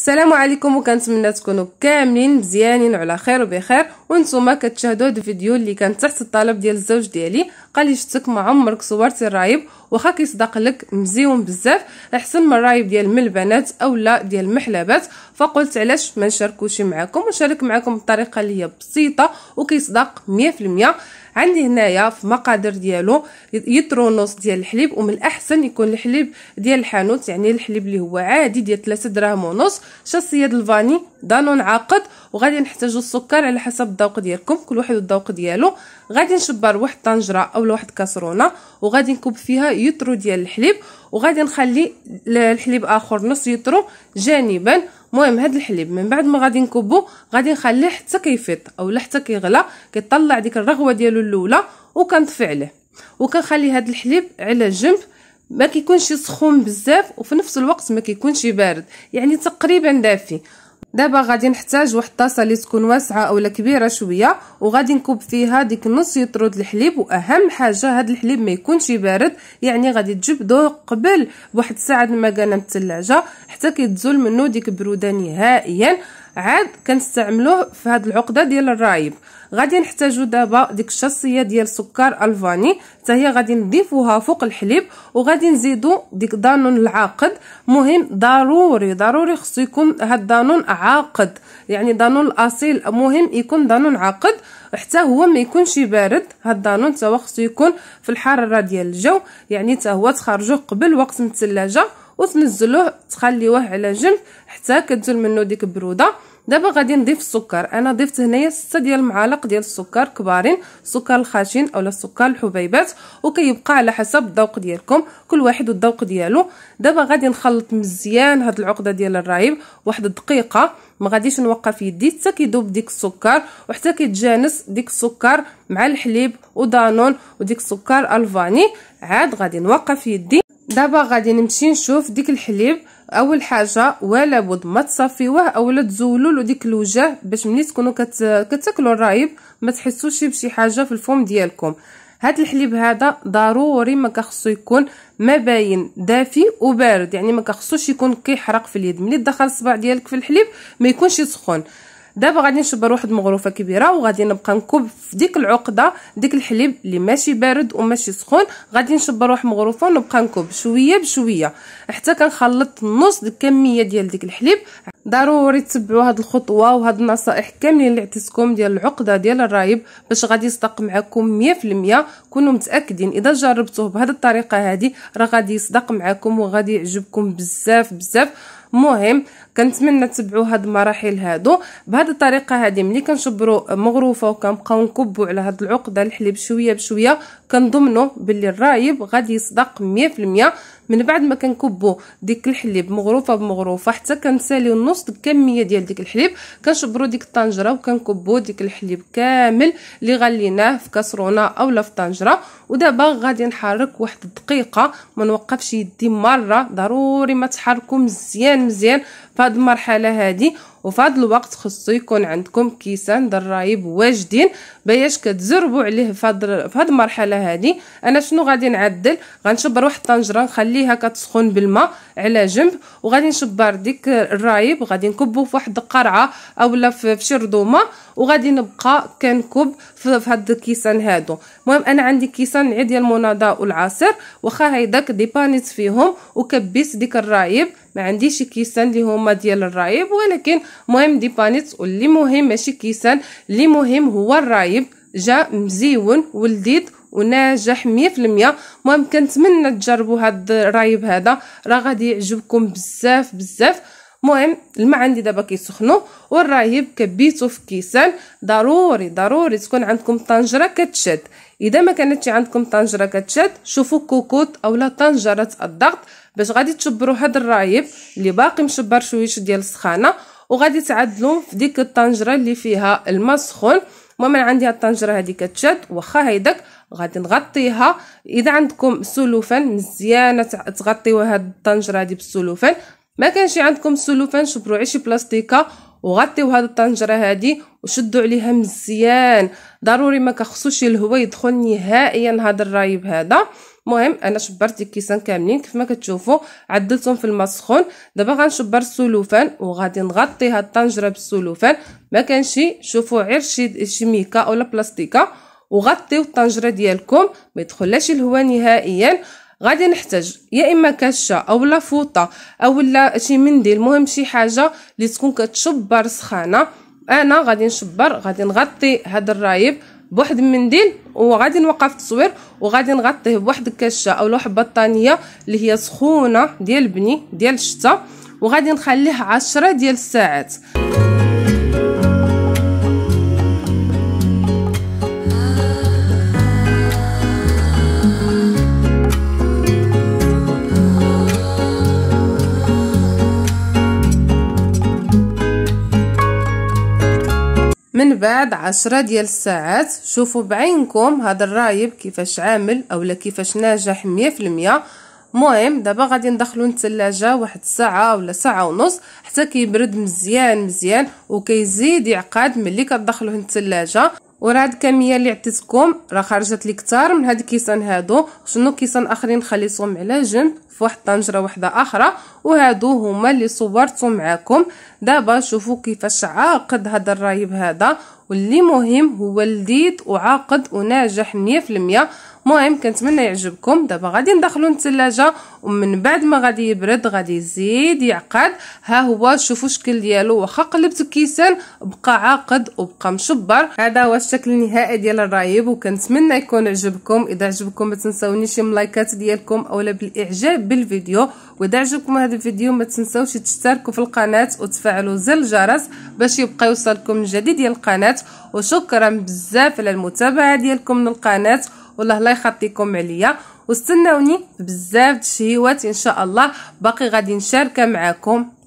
السلام عليكم وكنتمنى تكونوا كاملين مزيانين وعلى خير وبخير وانتم كتشاهدوا هذا الفيديو اللي كان تحت الطلب ديال الزوج ديالي قال لي شفتك ما عمرك صورتي الرايب واخا كيصدق لك مزيون بزاف احسن من الرايب ديال من البنات اولا ديال المحلبات فقلت علاش ما نشاركوش معكم ونشارك معكم بطريقه اللي هي بسيطه وكيصدق 100% عندي هنايا في مقادير ديالو يترو نص ديال الحليب ومن الاحسن يكون الحليب ديال الحانوت يعني الحليب اللي هو عادي ديال 3 دراهم ونص شاصيه الفاني دانون عاقد وغادي نحتاجو السكر على حسب الذوق ديالكم كل واحد والذوق ديالو غادي نشبر واحد طنجره اولا واحد كاسرونه وغادي نكب فيها يترو ديال الحليب وغادي نخلي الحليب اخر نص يترو جانبا مهم هاد الحليب من بعد ما غادي نكبو غادي نخليه حتى كيفيض اولا حتى كيغلى كيطلع ديك الرغوه ديالو الاولى وكنطفي عليه وكنخلي هاد الحليب على جنب ما كيكونش سخون بزاف وفي نفس الوقت ما كيكونش بارد يعني تقريبا دافي دابا غادي نحتاج واحد الطاسه اللي تكون واسعه اولا كبيره شويه وغادي نكب فيها ديك نص يطرو د الحليب واهم حاجه هاد الحليب ما يكونش بارد يعني غادي تجبدو قبل بواحد الساعه ما كان الثلاجه حتى كيتزول منه ديك البروده نهائيا عاد كنستعملوه في هاد العقده ديال الرايب غادي نحتاجو دابا ديك الشاصيه ديال سكر الفاني حتى هي غادي نضيفوها فوق الحليب وغادي نزيدو ديك دانون العاقد مهم ضروري ضروري خصو يكون هاد دانون عاقد يعني دانون الاصيل مهم يكون دانون عاقد حتى هو ما يكونش بارد هاد دانون تا هو خصو يكون في الحراره ديال الجو يعني تا هو تخرجوه قبل وقت الثلاجه وتنزلوه تخليوه على جنب حتى كتزول منه ديك البروده دابا غادي نضيف السكر انا ضفت هنايا 6 ديال المعالق ديال السكر كبارين السكر الخشن اولا السكر الحبيبات وكيبقى على حسب الذوق ديالكم كل واحد والذوق ديالو دابا غادي نخلط مزيان هاد العقده ديال الرايب واحد الدقيقه ما غاديش نوقف يدي حتى كيذوب ديك السكر وحتى كيتجانس ديك السكر مع الحليب ودانون وديك السكر الفاني عاد غادي نوقف يدي دابا غادي نمشي نشوف ديك الحليب اول حاجه ولا بد ما تصفيوه اولا تزولوا له ديك الوجه باش ملي تكونوا كت... كتاكلوا الرايب ما تحسوش بشي حاجه في الفم ديالكم هاد الحليب هذا ضروري ما كخصو يكون ما باين دافي وبارد يعني ما كخصوش يكون كيحرق في اليد ملي دخل الصباع ديالك في الحليب ما يكونش سخون دابا غادي نشبر واحد المغروفه كبيره وغادي نبقى نكب في ديك العقده ديك الحليب اللي ماشي بارد وماشي سخون غادي نشبر واحد المغروفه ونبقى نكب شويه بشويه حتى كنخلط نص الكميه ديال ديك الحليب ضروري تتبعوا هاد الخطوه وهاد النصائح كاملين اللي عطيتكم ديال العقده ديال الرايب باش غادي يصدق معكم 100% كونوا متاكدين اذا جربتوه بهذه الطريقه هذه راه غادي يصدق معكم وغادي يعجبكم بزاف بزاف مهم كنتمنى تبعوا هاد المراحل هادو بهاد الطريقه هادي ملي كنشبروا مغروفه وكنبقاو نكبوا على هاد العقده الحليب شويه بشويه كنضمنوا باللي الرايب غادي يصدق 100% من بعد ما كنكبوا ديك الحليب مغروفه بمغروفه حتى كنساليو نص الكميه ديال ديك الحليب كنشبروا ديك الطنجره وكنكبوا ديك الحليب كامل اللي غليناه في كسرونه اولا في طنجره ودابا غادي نحرك واحد الدقيقه ما نوقفش يدي مره ضروري ما تحركوا مزيان مزيان في هذه المرحله هذه وفضلوا الوقت خصو يكون عندكم كيسان درايب واجدين باش كتزربوا عليه في هاد المرحله هذه انا شنو غادي نعدل غنشبر واحد الطنجره نخليها كتسخن بالماء على جنب وغادي نشبر ديك الرايب غادي نكبو في واحد القرعه اولا في شي رضومه وغادي نبقى كنكب في هاد الكيسان هادو المهم انا عندي كيسان عيد ديال المناضه والعصير واخا هيداك ديبانيت فيهم وكبيت ديك الرايب ما عنديش كيسان اللي هما ديال الرايب ولكن مهم دي بانيتس واللي مهم ماشي كيسان اللي مهم هو الرايب جا مزيون ولذيذ وناجح مية 100% مهم كنتمنى تجربوا هاد الرايب هذا راه غادي يعجبكم بزاف بزاف مهم الماء عندي دابا كيسخنو والرايب كبيتو في كيسان ضروري ضروري تكون عندكم طنجره كتشد اذا ما كانتش عندكم طنجره كتشد شوفوا كوكوت اولا طنجره الضغط باش غادي تشبروا هاد الرايب اللي باقي مشبر شويش ديال السخانه وغادي تعدلوه في ديك الطنجره اللي فيها الماء سخون المهم انا عندي هاد الطنجره هادي كتشد واخا هيداك غادي نغطيها اذا عندكم سلوفان مزيانه تغطيو هاد الطنجره هادي بالسلوفان ما كانش عندكم سلوفان شبروا عي شي بلاستيكه وغطيو هاد الطنجره هادي وشدوا عليها مزيان ضروري ما كخصوش الهواء يدخل نهائيا هاد الرايب هذا المهم انا شبرت الكيسان كاملين كيف ما كتشوفوا عدلتهم في الماء السخون دابا غنشبر السلوفان وغادي نغطي هاد الطنجره بالسلوفان ما كانش شوفوا غير شي شيميكا ميكا اولا بلاستيكه وغطيو الطنجره ديالكم ما يدخلش الهواء نهائيا غادي نحتاج يا اما كاشه او فوطه او لا شي منديل المهم شي حاجه اللي تكون كتشبر سخانه انا غادي نشبر غادي نغطي هذا الرايب بواحد المنديل وغادي نوقف التصوير وغادي نغطيه بواحد الكاشه او واحد بطانيه اللي هي سخونه ديال بني ديال الشتاء وغادي نخليه عشرة ديال الساعات من بعد عشرة ديال الساعات شوفوا بعينكم هذا الرايب كيفاش عامل اولا كيفاش ناجح مية في المية مهم دابا غادي ندخلو التلاجة واحد ساعه ولا ساعه ونص حتى كيبرد مزيان مزيان وكيزيد يعقد ملي كتدخلوه التلاجة وراه هاد الكميه اللي عطيتكم راه خرجت لي كتار من هاد الكيسان هادو شنو كيسان اخرين خليتهم على جنب في واحد طنجره وحده اخرى وهادو هما اللي صورتهم معاكم دابا شوفوا كيفاش عاقد هذا الرايب هذا واللي مهم هو لذيذ وعاقد وناجح 100% مهم كنتمنى يعجبكم دابا غادي ندخلو الثلاجه ومن بعد ما غادي يبرد غادي يزيد يعقد ها هو شوفوا الشكل ديالو واخا قلبتو كيسان بقى عاقد وبقى مشبر هذا هو الشكل النهائي ديال الرايب وكنتمنى يكون عجبكم اذا عجبكم ما تنساونيش اللايكات ديالكم اولا بالاعجاب بالفيديو واذا عجبكم هذا الفيديو ما تنساوش تشتركوا في القناه وتفعلوا زر الجرس باش يبقى يوصلكم الجديد ديال القناه وشكرا بزاف على المتابعه ديالكم من القناه والله الله يخطيكم عليا واستناوني بزاف تشهيوات ان شاء الله باقي غادي نشارك معكم